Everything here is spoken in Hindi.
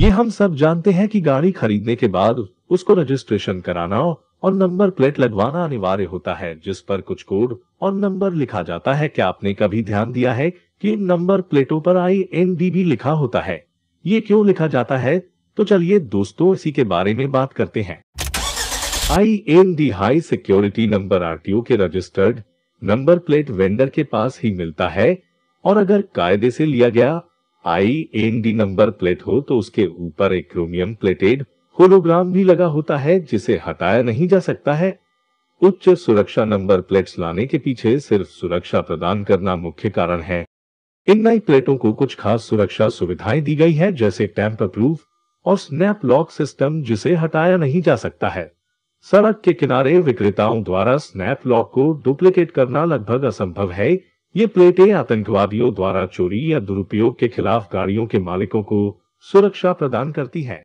ये हम सब जानते हैं कि गाड़ी खरीदने के बाद उसको रजिस्ट्रेशन कराना और नंबर प्लेट लगवाना अनिवार्य होता है जिस पर कुछ कोड और नंबर लिखा जाता है क्या आपने कभी ध्यान दिया है कि इन नंबर प्लेटों पर आई एन डी भी लिखा होता है ये क्यों लिखा जाता है तो चलिए दोस्तों इसी के बारे में बात करते हैं I N D high security number R T O के रजिस्टर्ड नंबर प्लेट वेंडर के पास ही मिलता है और अगर कायदे से लिया गया I N D number plate हो तो उसके ऊपर एक क्रोमियम प्लेटेड होलोग्राम भी लगा होता है जिसे हटाया नहीं जा सकता है उच्च सुरक्षा नंबर प्लेट्स लाने के पीछे सिर्फ सुरक्षा प्रदान करना मुख्य कारण है इन नई प्लेटों को कुछ खास सुरक्षा सुविधाएं दी गई हैं जैसे टैंप प्रूफ और स्नैप लॉक सिस्टम जिसे हटाया नहीं जा सकता है सड़क के किनारे विक्रेताओं द्वारा स्नैप लॉक को डुप्लीकेट करना लगभग असंभव है ये प्लेटें आतंकवादियों द्वारा चोरी या दुरुपयोग के खिलाफ गाड़ियों के मालिकों को सुरक्षा प्रदान करती है